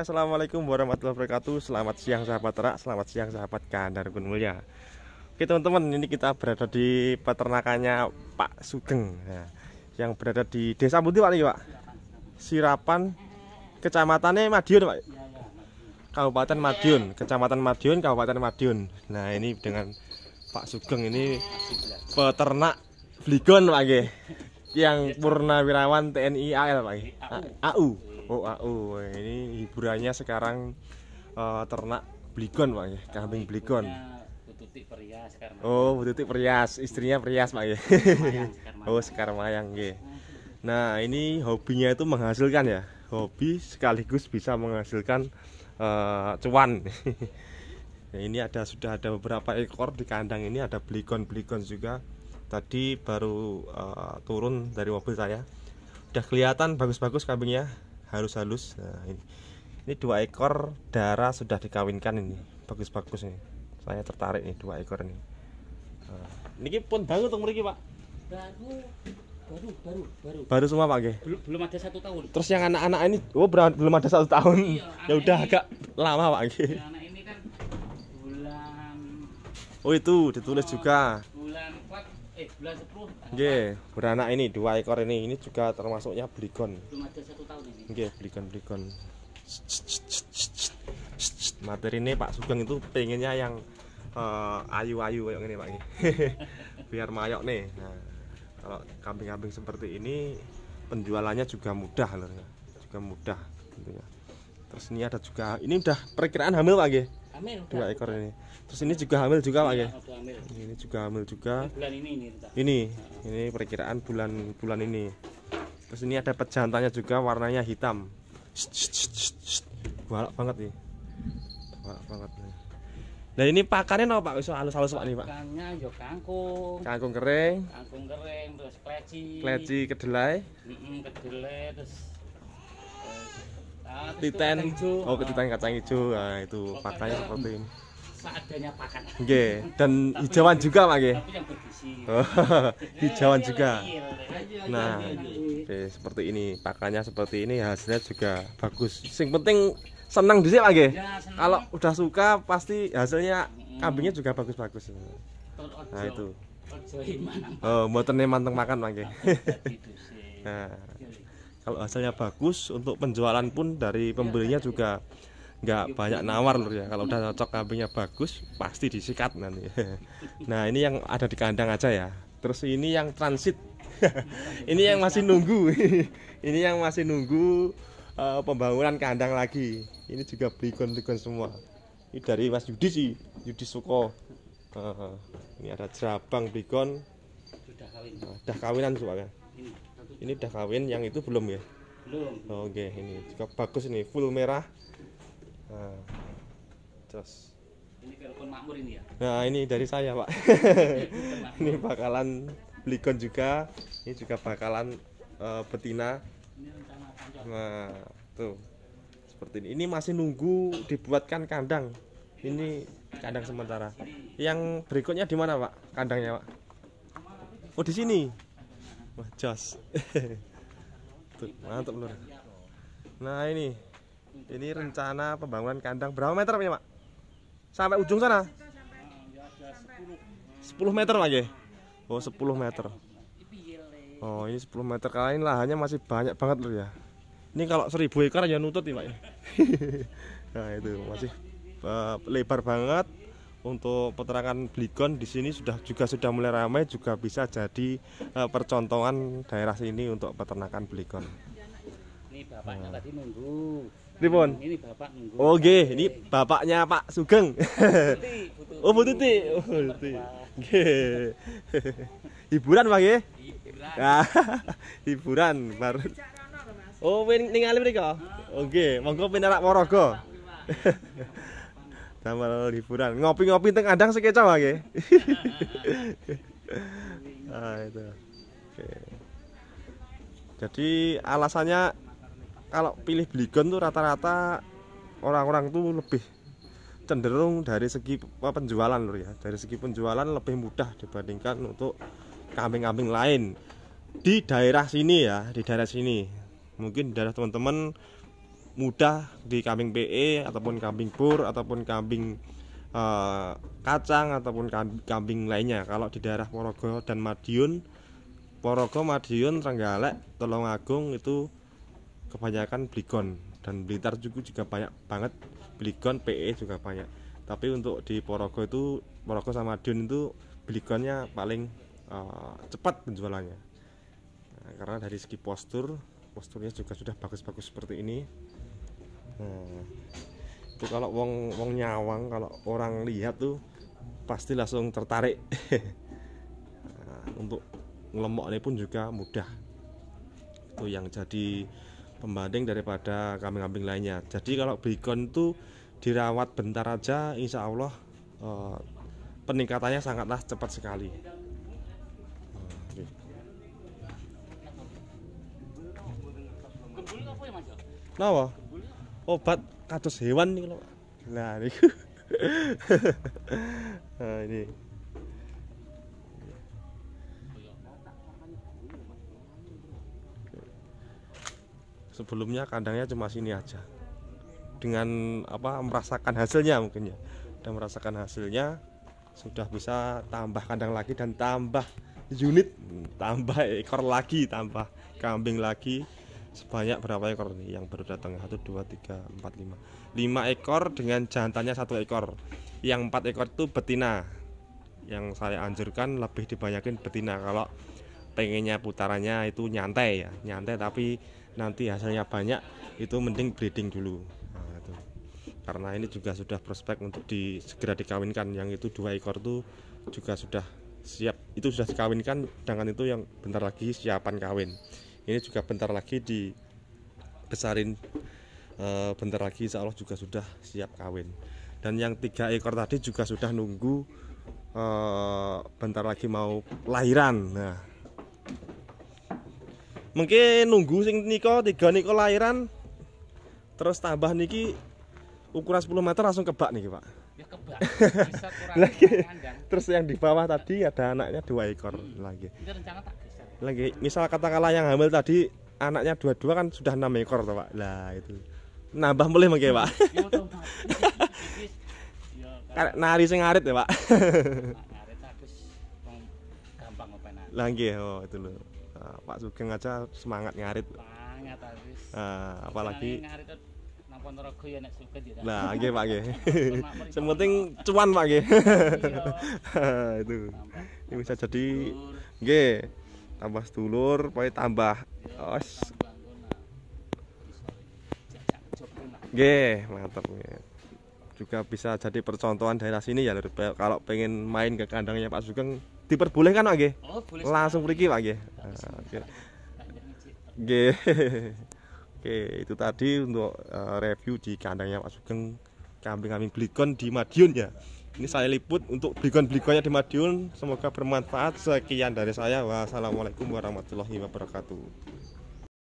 assalamualaikum warahmatullahi wabarakatuh. Selamat siang sahabat terak, selamat siang sahabat Kandar Gun Mulia. Oke teman-teman, ini kita berada di peternakannya Pak Sugeng ya, yang berada di Desa Putih Pak, Pak. Sirapan, kecamatannya Madiun Pak. Kabupaten Madiun, Kecamatan Madiun, Kabupaten Madiun. Nah ini dengan Pak Sugeng ini peternak fligon Pak, yang Purnawirawan TNI AL Pak, AU. Oh, ah, oh, ini hiburannya sekarang uh, ternak belikon pak ya kambing belikon. Oh, Bututik perias, istrinya perias, Pak ya. Oh, sekarang Mayang ya. Nah, ini hobinya itu menghasilkan ya. Hobi sekaligus bisa menghasilkan uh, cuan. nah, ini ada sudah ada beberapa ekor di kandang ini ada belikon-belikon juga. Tadi baru uh, turun dari mobil saya. Udah kelihatan bagus-bagus kambingnya halus-halus nah, ini ini dua ekor darah sudah dikawinkan ini bagus-bagus ini saya tertarik nih dua ekor ini nah, ini pun baru untuk mereka pak baru baru baru baru baru semua pak Ge? belum belum ada satu tahun terus yang anak-anak ini oh berang, belum ada satu tahun iya, ya udah agak lama pak Ge. Ya, anak ini kan bulan oh itu ditulis oh, juga bulan 4 eh bulan 10 Ge, beranak ini dua ekor ini ini juga termasuknya beligon belum ada satu Oke, belikan belikan Materi ini Pak Sugeng itu pengennya yang eh, ayu-ayu uh, kayak gini Pak Biar mayok nih. Nah, kalau kambing-kambing seperti ini penjualannya juga mudah loh ya. Juga mudah tentunya. Gitu Terus ini ada juga ini udah perkiraan hamil Pak Nggih. Hamil. Dua ekor ini. Terus ini juga hamil juga Pak iya, Nggih. Ini juga hamil juga. Ini bulan ini ini. Ini, ini perkiraan bulan bulan ini terus ini ada pejantannya juga warnanya hitam Walak banget nih Walak banget nih Nah ini pakannya apa pak, bisa halus-halus pak nih pak. Pakannya yo kangkung. Kangkung kering. Kangkung kering terus kleci. Kleci kedelai. Mm kedelai terus. Nah, eh, titen. Oh, ketitan kacang hijau. Nah, itu pakannya seperti ini. Seadanya pakan. Oke dan hijauan juga pak ya. Tapi yang hijauan juga. Nah. Oke, seperti ini. Pakannya seperti ini, hasilnya juga bagus. Sing penting senang sini lagi. Ya, Kalau udah suka pasti hasilnya kambingnya juga bagus-bagus. Nah, nah itu. Oh, mboten manteng makan lagi nah, kalau hasilnya bagus untuk penjualan pun dari iya, pembelinya juga nggak iya, banyak iya. nawar lur ya kalau udah cocok kambingnya bagus pasti disikat nanti nah ini yang ada di kandang aja ya terus ini yang transit ini yang masih nunggu ini yang masih nunggu uh, pembangunan kandang lagi ini juga belikon belikon semua ini dari Mas Yudi sih Yudi Suko uh, ini ada jerabang belikon. sudah kawin nah, dah kawinan juga kan ya? ini, dah kawin yang itu belum ya belum oh, oke okay. ini juga bagus ini full merah nah, terus ini telepon makmur ini ya nah ini dari saya pak ini bakalan Blikon juga ini juga bakalan uh, betina nah tuh seperti ini ini masih nunggu dibuatkan kandang ini kandang sementara yang berikutnya di mana pak kandangnya pak oh di sini wah jos tuh mantap lur nah ini ini rencana pembangunan kandang berapa meter pak sampai ujung sana 10 meter lagi oh 10 meter oh ini 10 meter kali lahannya masih banyak banget loh ya ini kalau 1000 ekor ya nutut nih pak ya? nah itu masih eh, lebar banget untuk peternakan beligon di sini sudah juga sudah mulai ramai juga bisa jadi uh, percontohan daerah sini untuk peternakan beligon Ini bapaknya tadi nunggu. Ini pun. Ini bapak nunggu. Oke, oh, ini bapaknya Pak Sugeng. bututi. Oh, Bu Titi. Oh, Bu Hiburan Pak nggih? Ya? Hiburan. Hiburan Oh, win ning alim mriko? oke nggih, monggo pinarak morogo Damel hiburan. Ngopi-ngopi teng adang sekeca Pak nggih. itu. Oke. Jadi alasannya kalau pilih beligon tuh rata-rata orang-orang tuh lebih cenderung dari segi penjualan lur ya dari segi penjualan lebih mudah dibandingkan untuk kambing-kambing lain di daerah sini ya di daerah sini mungkin di daerah teman-teman mudah di kambing PE ataupun kambing pur ataupun kambing uh, kacang ataupun kambing, kambing lainnya kalau di daerah Porogo dan Madiun Porogo Madiun Trenggalek Telungagung itu kebanyakan bligon dan Blitar juga juga banyak banget Bligon PE juga banyak tapi untuk di Porogo itu Porogo sama Dun itu Bligonnya paling uh, cepat penjualannya nah, karena dari segi postur posturnya juga sudah bagus-bagus seperti ini nah, itu kalau wong wong nyawang kalau orang lihat tuh pasti langsung tertarik nah, untuk ngelemoknya pun juga mudah itu yang jadi pembanding daripada kambing-kambing lainnya jadi kalau berikan itu dirawat bentar aja insya Allah eh, peningkatannya sangatlah cepat sekali Nawa? Obat kados hewan nih kalau, Nah, ini. nah, ini. sebelumnya kandangnya cuma sini aja dengan apa merasakan hasilnya mungkin ya dan merasakan hasilnya sudah bisa tambah kandang lagi dan tambah unit tambah ekor lagi tambah kambing lagi sebanyak berapa ekor nih yang baru datang 1 2 3 4 5 5 ekor dengan jantannya satu ekor yang empat ekor itu betina yang saya anjurkan lebih dibanyakin betina kalau pengennya putarannya itu nyantai ya nyantai tapi nanti hasilnya banyak itu mending breeding dulu nah, itu. karena ini juga sudah prospek untuk di, segera dikawinkan yang itu dua ekor itu juga sudah siap itu sudah dikawinkan sedangkan itu yang bentar lagi siapan kawin ini juga bentar lagi dibesarin e, bentar lagi insya Allah juga sudah siap kawin dan yang tiga ekor tadi juga sudah nunggu e, bentar lagi mau lahiran nah mungkin nunggu sing niko tiga niko lahiran terus tambah niki ukuran 10 meter langsung kebak niki pak ya kebak lagi iya. terus yang di bawah tadi ada anaknya dua ekor hmm. lagi lagi misal katakanlah yang hamil tadi anaknya dua-dua kan sudah enam ekor tuh pak lah itu nambah boleh mungkin pak ya, nari sing arit ya pak lagi oh itu loh Pak Sugeng aja semangat ngarit semangat uh, apalagi ya lah ya nah oke Pak nggih sementing cuan Pak nggih iya. itu ini bisa jadi nggih tambah sedulur pakai tambah iya, os Nggih, mantap Juga bisa jadi percontohan daerah sini ya lho. Kalau pengen main ke kandangnya Pak Sugeng diperbolehkan Pak nggih? Oh, Langsung pergi Pak nggih. Ah, oke. Oke. Oke, itu tadi untuk eh, review di kandangnya Pak Sugeng kambing-kambing Blikon di Madiun ya. Ini saya liput untuk Blikon-Blikonnya di Madiun. Semoga bermanfaat. Sekian dari saya. Wassalamualaikum warahmatullahi wabarakatuh.